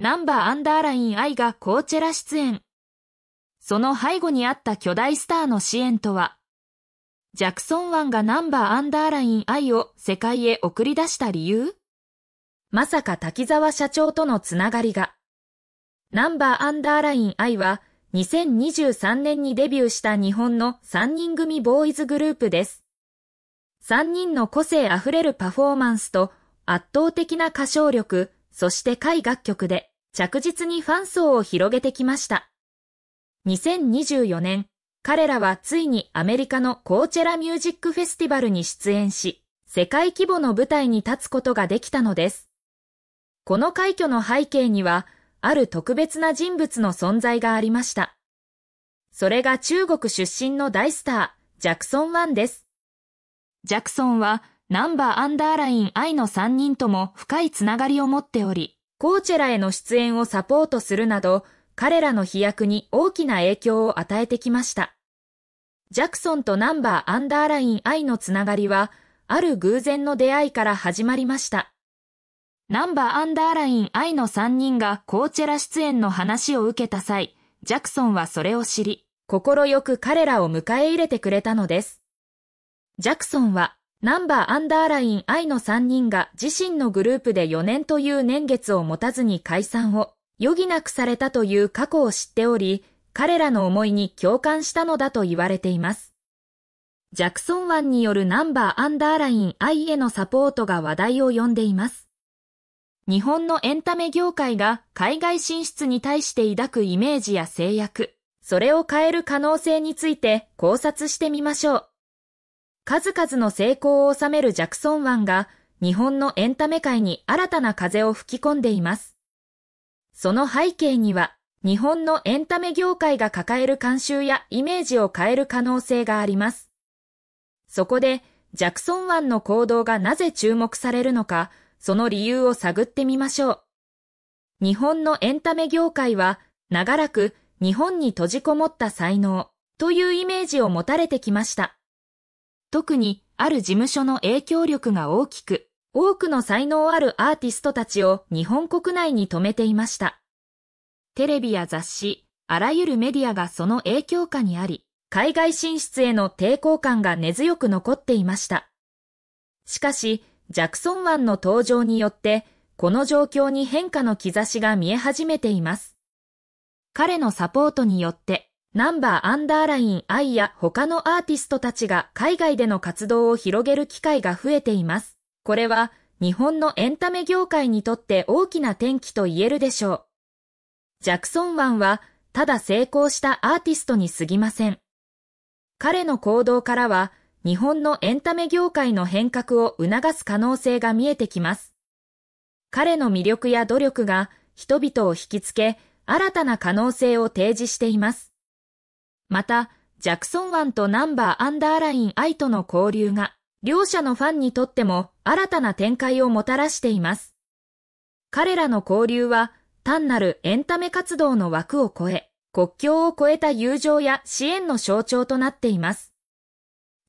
ナンバーアンダーラインアイがコーチェラ出演。その背後にあった巨大スターの支援とは、ジャクソン湾がナンバーアンダーラインアイを世界へ送り出した理由まさか滝沢社長とのつながりが。ナンバーアンダーラインアイは2023年にデビューした日本の3人組ボーイズグループです。3人の個性あふれるパフォーマンスと圧倒的な歌唱力、そして会楽曲で着実にファン層を広げてきました。2024年、彼らはついにアメリカのコーチェラミュージックフェスティバルに出演し、世界規模の舞台に立つことができたのです。この快挙の背景には、ある特別な人物の存在がありました。それが中国出身の大スター、ジャクソン・ワンです。ジャクソンは、ナンバーアンダーライン愛の3人とも深いつながりを持っており、コーチェラへの出演をサポートするなど、彼らの飛躍に大きな影響を与えてきました。ジャクソンとナンバーアンダーライン愛のつながりは、ある偶然の出会いから始まりました。ナンバーアンダーライン愛の3人がコーチェラ出演の話を受けた際、ジャクソンはそれを知り、心よく彼らを迎え入れてくれたのです。ジャクソンは、ナンバーアンダーライン I の3人が自身のグループで4年という年月を持たずに解散を余儀なくされたという過去を知っており、彼らの思いに共感したのだと言われています。ジャクソン湾によるナンバーアンダーライン I へのサポートが話題を呼んでいます。日本のエンタメ業界が海外進出に対して抱くイメージや制約、それを変える可能性について考察してみましょう。数々の成功を収めるジャクソン湾が日本のエンタメ界に新たな風を吹き込んでいます。その背景には日本のエンタメ業界が抱える慣習やイメージを変える可能性があります。そこでジャクソン湾の行動がなぜ注目されるのか、その理由を探ってみましょう。日本のエンタメ業界は長らく日本に閉じこもった才能というイメージを持たれてきました。特にある事務所の影響力が大きく、多くの才能あるアーティストたちを日本国内に止めていました。テレビや雑誌、あらゆるメディアがその影響下にあり、海外進出への抵抗感が根強く残っていました。しかし、ジャクソン湾の登場によって、この状況に変化の兆しが見え始めています。彼のサポートによって、ナンバーアンダーライン I や他のアーティストたちが海外での活動を広げる機会が増えています。これは日本のエンタメ業界にとって大きな転機と言えるでしょう。ジャクソン湾はただ成功したアーティストに過ぎません。彼の行動からは日本のエンタメ業界の変革を促す可能性が見えてきます。彼の魅力や努力が人々を引きつけ新たな可能性を提示しています。また、ジャクソン湾とナンバーアンダーライン I との交流が、両者のファンにとっても新たな展開をもたらしています。彼らの交流は、単なるエンタメ活動の枠を超え、国境を越えた友情や支援の象徴となっています。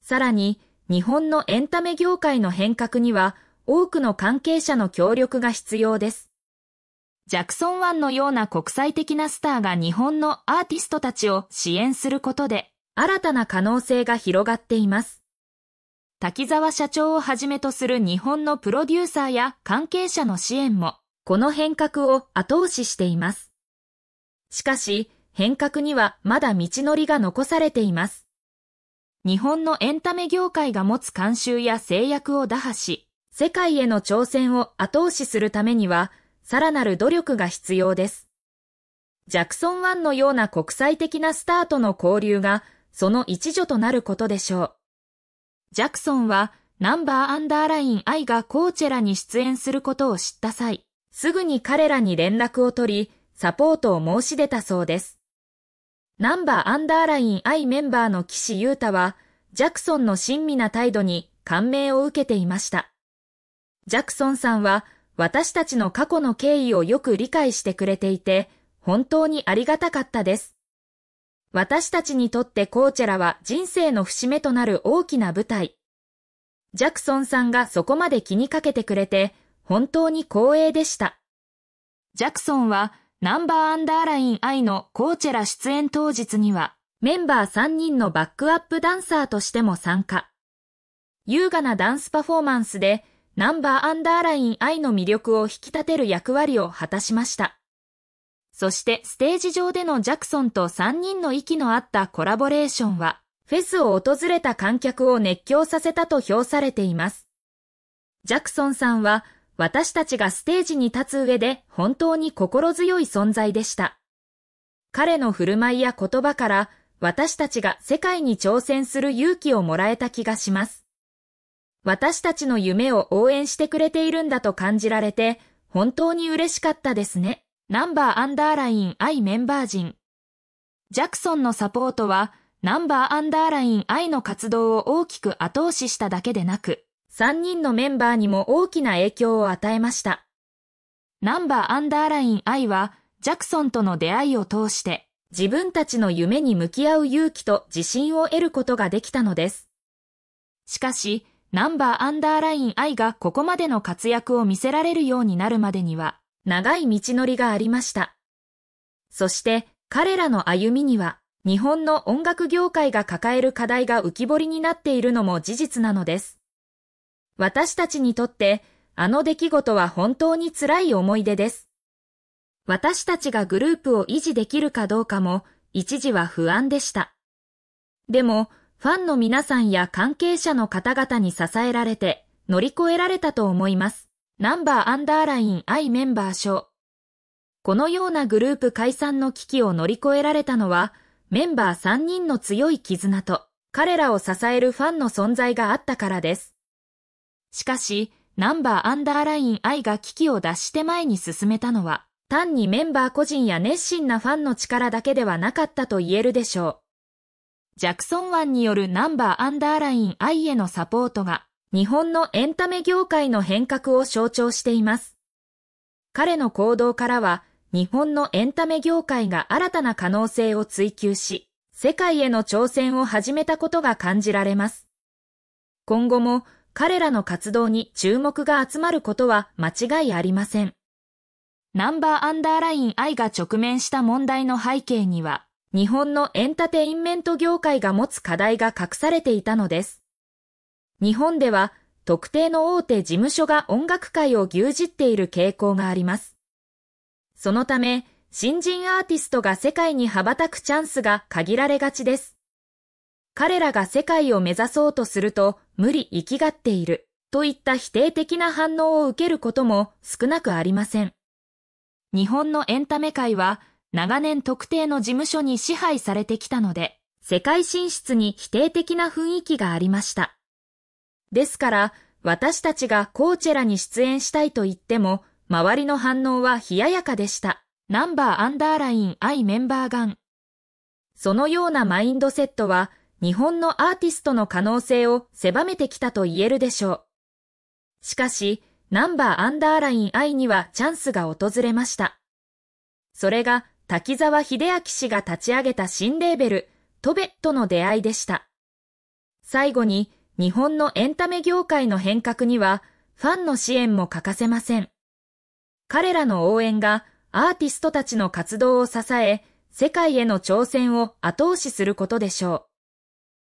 さらに、日本のエンタメ業界の変革には、多くの関係者の協力が必要です。ジャクソンワンのような国際的なスターが日本のアーティストたちを支援することで、新たな可能性が広がっています。滝沢社長をはじめとする日本のプロデューサーや関係者の支援も、この変革を後押ししています。しかし、変革にはまだ道のりが残されています。日本のエンタメ業界が持つ慣習や制約を打破し、世界への挑戦を後押しするためには、さらなる努力が必要です。ジャクソン1のような国際的なスターとの交流がその一助となることでしょう。ジャクソンはナンバーアンダーライン I がコーチェラに出演することを知った際、すぐに彼らに連絡を取り、サポートを申し出たそうです。ナンバーアンダーライン I メンバーの岸優太は、ジャクソンの親身な態度に感銘を受けていました。ジャクソンさんは、私たちの過去の経緯をよく理解してくれていて、本当にありがたかったです。私たちにとってコーチェラは人生の節目となる大きな舞台。ジャクソンさんがそこまで気にかけてくれて、本当に光栄でした。ジャクソンは、ナンバーアンダーライン愛のコーチェラ出演当日には、メンバー3人のバックアップダンサーとしても参加。優雅なダンスパフォーマンスで、ナンバーアンダーライン I の魅力を引き立てる役割を果たしました。そしてステージ上でのジャクソンと3人の息の合ったコラボレーションは、フェスを訪れた観客を熱狂させたと評されています。ジャクソンさんは、私たちがステージに立つ上で本当に心強い存在でした。彼の振る舞いや言葉から、私たちが世界に挑戦する勇気をもらえた気がします。私たちの夢を応援してくれているんだと感じられて、本当に嬉しかったですね。ナンバーアンダーライン愛メンバー陣。ジャクソンのサポートは、ナンバーアンダーライン愛の活動を大きく後押ししただけでなく、3人のメンバーにも大きな影響を与えました。ナンバーアンダーライン愛は、ジャクソンとの出会いを通して、自分たちの夢に向き合う勇気と自信を得ることができたのです。しかし、ナンバーアンダーライン I がここまでの活躍を見せられるようになるまでには、長い道のりがありました。そして彼らの歩みには、日本の音楽業界が抱える課題が浮き彫りになっているのも事実なのです。私たちにとって、あの出来事は本当に辛い思い出です。私たちがグループを維持できるかどうかも、一時は不安でした。でも、ファンの皆さんや関係者の方々に支えられて乗り越えられたと思います。ナンバーアンダーライン I メンバー賞。このようなグループ解散の危機を乗り越えられたのは、メンバー3人の強い絆と、彼らを支えるファンの存在があったからです。しかし、ナンバーアンダーライン I が危機を脱して前に進めたのは、単にメンバー個人や熱心なファンの力だけではなかったと言えるでしょう。ジャクソン湾によるナンバーアンダーライン I へのサポートが、日本のエンタメ業界の変革を象徴しています。彼の行動からは、日本のエンタメ業界が新たな可能性を追求し、世界への挑戦を始めたことが感じられます。今後も彼らの活動に注目が集まることは間違いありません。ナンバーアンダーライン I が直面した問題の背景には、日本のエンタテインメント業界が持つ課題が隠されていたのです。日本では特定の大手事務所が音楽界を牛耳っている傾向があります。そのため、新人アーティストが世界に羽ばたくチャンスが限られがちです。彼らが世界を目指そうとすると無理行きがっているといった否定的な反応を受けることも少なくありません。日本のエンタメ界は長年特定の事務所に支配されてきたので、世界進出に否定的な雰囲気がありました。ですから、私たちがコーチェラに出演したいと言っても、周りの反応は冷ややかでした。ナンバーアンダーラインイメンバーガン。そのようなマインドセットは、日本のアーティストの可能性を狭めてきたと言えるでしょう。しかし、ナンバーアンダーラインイにはチャンスが訪れました。それが滝沢秀明氏が立ち上げた新レーベル、トベとの出会いでした。最後に、日本のエンタメ業界の変革には、ファンの支援も欠かせません。彼らの応援が、アーティストたちの活動を支え、世界への挑戦を後押しすることでしょう。